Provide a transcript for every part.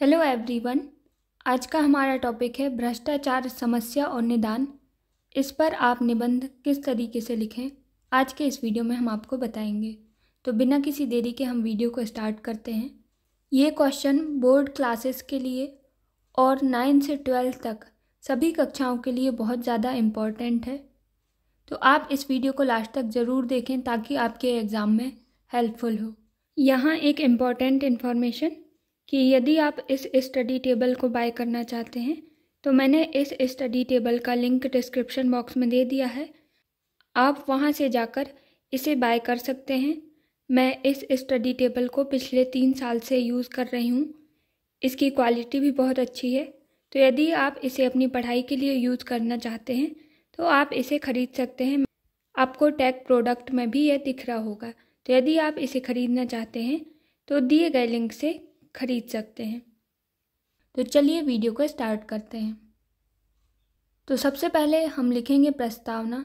hello everyone आज का हमारा टॉपिक है भ्रष्टाचार समस्या और निदान इस पर आप निबंध किस तरीके से लिखें आज के इस वीडियो में हम आपको बताएंगे तो बिना किसी देरी के हम वीडियो को स्टार्ट करते हैं ये क्वेश्चन बोर्ड क्लासेस के लिए और नाइन्थ से ट्वेल्थ तक सभी कक्षाओं के लिए बहुत ज़्यादा इम्पॉर्टेंट है तो आप इस वीडियो को लास्ट तक ज़रूर देखें ताकि आपके एग्ज़ाम में हेल्पफुल हो यहाँ एक इम्पॉर्टेंट इन्फॉर्मेशन कि यदि आप इस स्टडी टेबल को बाय करना चाहते हैं तो मैंने इस स्टडी टेबल का लिंक डिस्क्रिप्शन बॉक्स में दे दिया है आप वहां से जाकर इसे बाय कर सकते हैं मैं इस स्टडी टेबल को पिछले तीन साल से यूज़ कर रही हूँ इसकी क्वालिटी भी बहुत अच्छी है तो यदि आप इसे अपनी पढ़ाई के लिए यूज़ करना चाहते हैं तो आप इसे ख़रीद सकते हैं आपको टैग प्रोडक्ट में भी यह दिख रहा होगा तो यदि आप इसे ख़रीदना चाहते हैं तो दिए गए लिंक से खरीद सकते हैं तो चलिए वीडियो को स्टार्ट करते हैं तो सबसे पहले हम लिखेंगे प्रस्तावना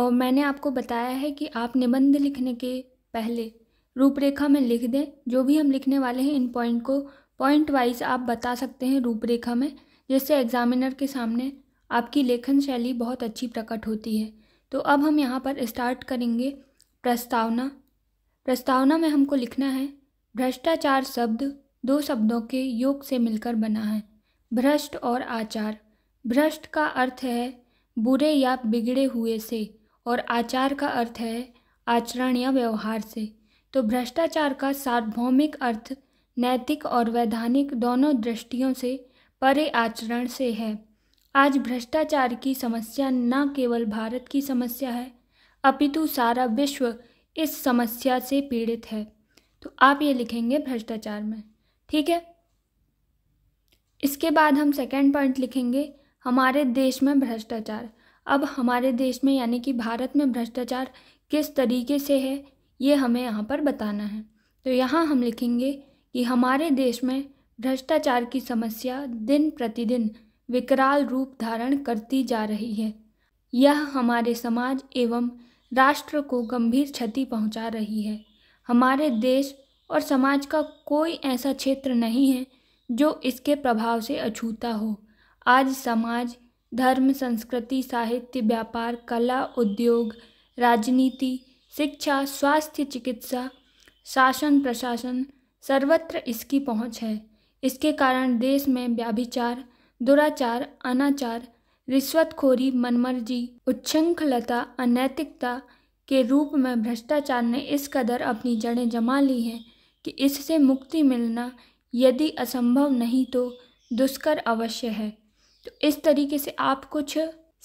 और मैंने आपको बताया है कि आप निबंध लिखने के पहले रूपरेखा में लिख दें जो भी हम लिखने वाले हैं इन पॉइंट को पॉइंट वाइज आप बता सकते हैं रूपरेखा में जिससे एग्जामिनर के सामने आपकी लेखन शैली बहुत अच्छी प्रकट होती है तो अब हम यहाँ पर स्टार्ट करेंगे प्रस्तावना प्रस्तावना में हमको लिखना है भ्रष्टाचार शब्द दो शब्दों के योग से मिलकर बना है भ्रष्ट और आचार भ्रष्ट का अर्थ है बुरे या बिगड़े हुए से और आचार का अर्थ है आचरण या व्यवहार से तो भ्रष्टाचार का सार्वभौमिक अर्थ नैतिक और वैधानिक दोनों दृष्टियों से परे आचरण से है आज भ्रष्टाचार की समस्या न केवल भारत की समस्या है अपितु सारा विश्व इस समस्या से पीड़ित है तो आप ये लिखेंगे भ्रष्टाचार में ठीक है इसके बाद हम सेकेंड पॉइंट लिखेंगे हमारे देश में भ्रष्टाचार अब हमारे देश में यानी कि भारत में भ्रष्टाचार किस तरीके से है ये हमें यहाँ पर बताना है तो यहाँ हम लिखेंगे कि हमारे देश में भ्रष्टाचार की समस्या दिन प्रतिदिन विकराल रूप धारण करती जा रही है यह हमारे समाज एवं राष्ट्र को गंभीर क्षति पहुंचा रही है हमारे देश और समाज का कोई ऐसा क्षेत्र नहीं है जो इसके प्रभाव से अछूता हो आज समाज धर्म संस्कृति साहित्य व्यापार कला उद्योग राजनीति शिक्षा स्वास्थ्य चिकित्सा शासन प्रशासन सर्वत्र इसकी पहुंच है इसके कारण देश में व्याभिचार दुराचार अनाचार रिश्वतखोरी मनमर्जी उच्छृंखलता अनैतिकता के रूप में भ्रष्टाचार ने इस कदर अपनी जड़ें जमा ली हैं कि इससे मुक्ति मिलना यदि असंभव नहीं तो दुष्कर अवश्य है तो इस तरीके से आप कुछ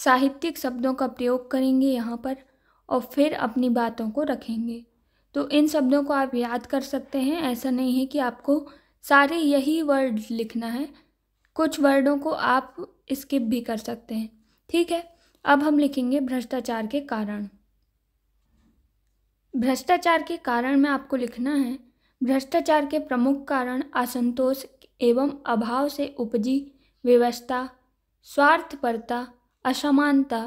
साहित्यिक शब्दों का प्रयोग करेंगे यहाँ पर और फिर अपनी बातों को रखेंगे तो इन शब्दों को आप याद कर सकते हैं ऐसा नहीं है कि आपको सारे यही वर्ड लिखना है कुछ वर्डों को आप स्किप भी कर सकते हैं ठीक है अब हम लिखेंगे भ्रष्टाचार के कारण भ्रष्टाचार के कारण में आपको लिखना है भ्रष्टाचार के प्रमुख कारण असंतोष एवं अभाव से उपजी व्यवस्था स्वार्थपरता असमानता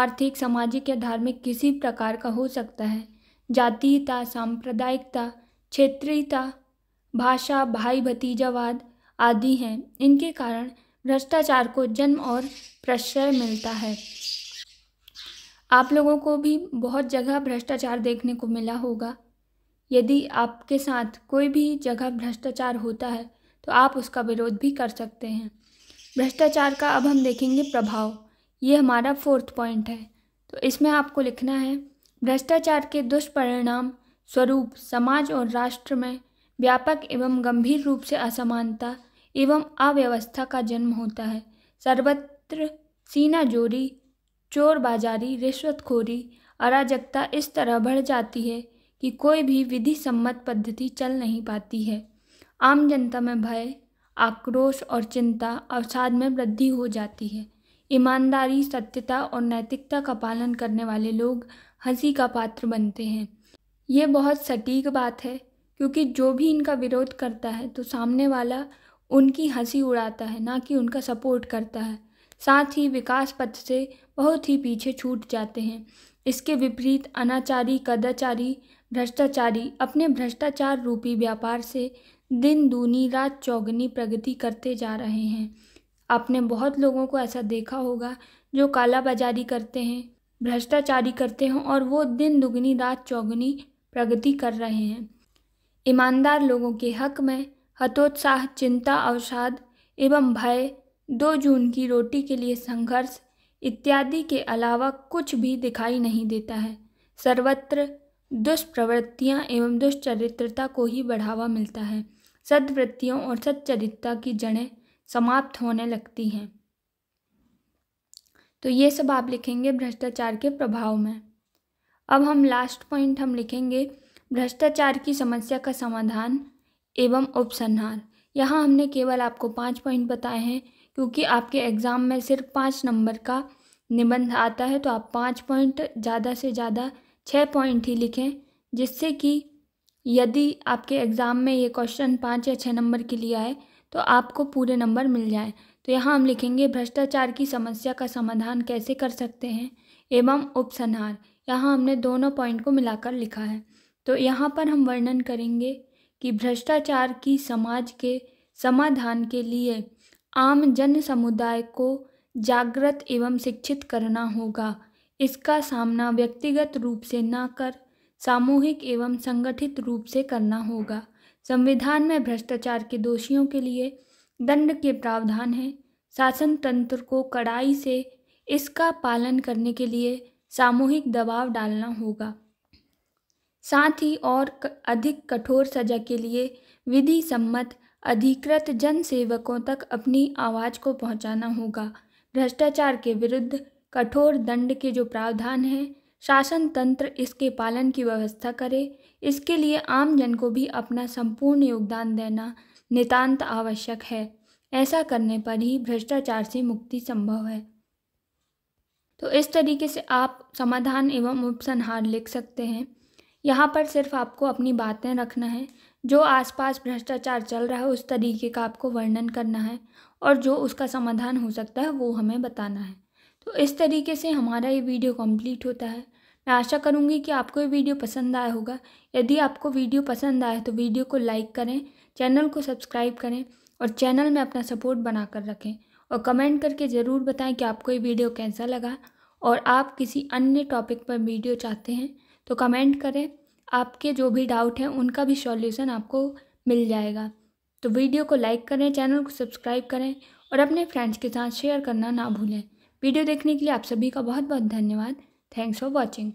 आर्थिक सामाजिक या धार्मिक किसी प्रकार का हो सकता है जातीयता सांप्रदायिकता क्षेत्रीयता भाषा भाई भतीजावाद आदि हैं इनके कारण भ्रष्टाचार को जन्म और प्रश्रय मिलता है आप लोगों को भी बहुत जगह भ्रष्टाचार देखने को मिला होगा यदि आपके साथ कोई भी जगह भ्रष्टाचार होता है तो आप उसका विरोध भी कर सकते हैं भ्रष्टाचार का अब हम देखेंगे प्रभाव ये हमारा फोर्थ पॉइंट है तो इसमें आपको लिखना है भ्रष्टाचार के दुष्परिणाम स्वरूप समाज और राष्ट्र में व्यापक एवं गंभीर रूप से असमानता एवं अव्यवस्था का जन्म होता है सर्वत्र सीनाजोरी चोर बाजारी रिश्वतखोरी अराजकता इस तरह बढ़ जाती है कि कोई भी विधि सम्मत पद्धति चल नहीं पाती है आम जनता में भय आक्रोश और चिंता अवसाद में वृद्धि हो जाती है ईमानदारी सत्यता और नैतिकता का पालन करने वाले लोग हंसी का पात्र बनते हैं ये बहुत सटीक बात है क्योंकि जो भी इनका विरोध करता है तो सामने वाला उनकी हंसी उड़ाता है ना कि उनका सपोर्ट करता है साथ ही विकास पथ से बहुत ही पीछे छूट जाते हैं इसके विपरीत अनाचारी कदाचारी भ्रष्टाचारी अपने भ्रष्टाचार रूपी व्यापार से दिन दूनी रात चौगनी प्रगति करते जा रहे हैं आपने बहुत लोगों को ऐसा देखा होगा जो कालाबाजारी करते हैं भ्रष्टाचारी करते हैं और वो दिन दुगनी रात चौगनी प्रगति कर रहे हैं ईमानदार लोगों के हक में हतोत्साह चिंता अवसाद एवं भय दो जून की रोटी के लिए संघर्ष इत्यादि के अलावा कुछ भी दिखाई नहीं देता है सर्वत्र दुष्प्रवृत्तियाँ एवं दुष्चरित्रता को ही बढ़ावा मिलता है सदवृत्तियों और सच्चरित्रता की जड़ें समाप्त होने लगती हैं तो ये सब आप लिखेंगे भ्रष्टाचार के प्रभाव में अब हम लास्ट पॉइंट हम लिखेंगे भ्रष्टाचार की समस्या का समाधान एवं उपसंहार यहाँ हमने केवल आपको पाँच पॉइंट बताए हैं क्योंकि आपके एग्ज़ाम में सिर्फ पाँच नंबर का निबंध आता है तो आप पाँच पॉइंट ज़्यादा से ज़्यादा छः पॉइंट ही लिखें जिससे कि यदि आपके एग्ज़ाम में ये क्वेश्चन पाँच या छः नंबर के लिए आए तो आपको पूरे नंबर मिल जाए तो यहाँ हम लिखेंगे भ्रष्टाचार की समस्या का समाधान कैसे कर सकते हैं एवं उपसंहार यहाँ हमने दोनों पॉइंट को मिलाकर लिखा है तो यहाँ पर हम वर्णन करेंगे कि भ्रष्टाचार की समाज के समाधान के लिए आम जन समुदाय को जागृत एवं शिक्षित करना होगा इसका सामना व्यक्तिगत रूप से ना कर सामूहिक एवं संगठित रूप से करना होगा संविधान में भ्रष्टाचार के दोषियों के लिए दंड के प्रावधान हैं शासन तंत्र को कड़ाई से इसका पालन करने के लिए सामूहिक दबाव डालना होगा साथ ही और अधिक कठोर सजा के लिए विधि सम्मत अधिकृत जन सेवकों तक अपनी आवाज़ को पहुंचाना होगा भ्रष्टाचार के विरुद्ध कठोर दंड के जो प्रावधान हैं शासन तंत्र इसके पालन की व्यवस्था करे इसके लिए आम जन को भी अपना संपूर्ण योगदान देना नितांत आवश्यक है ऐसा करने पर ही भ्रष्टाचार से मुक्ति संभव है तो इस तरीके से आप समाधान एवं उपसंहार लिख सकते हैं यहाँ पर सिर्फ आपको अपनी बातें रखना है जो आसपास भ्रष्टाचार चल रहा है उस तरीके का आपको वर्णन करना है और जो उसका समाधान हो सकता है वो हमें बताना है तो इस तरीके से हमारा ये वीडियो कंप्लीट होता है मैं आशा करूँगी कि आपको ये वीडियो पसंद आया होगा यदि आपको वीडियो पसंद आए तो वीडियो को लाइक करें चैनल को सब्सक्राइब करें और चैनल में अपना सपोर्ट बनाकर रखें और कमेंट करके ज़रूर बताएं कि आपको ये वीडियो कैसा लगा और आप किसी अन्य टॉपिक पर वीडियो चाहते हैं तो कमेंट करें आपके जो भी डाउट हैं उनका भी सॉल्यूशन आपको मिल जाएगा तो वीडियो को लाइक करें चैनल को सब्सक्राइब करें और अपने फ्रेंड्स के साथ शेयर करना ना भूलें वीडियो देखने के लिए आप सभी का बहुत बहुत धन्यवाद थैंक्स फॉर वॉचिंग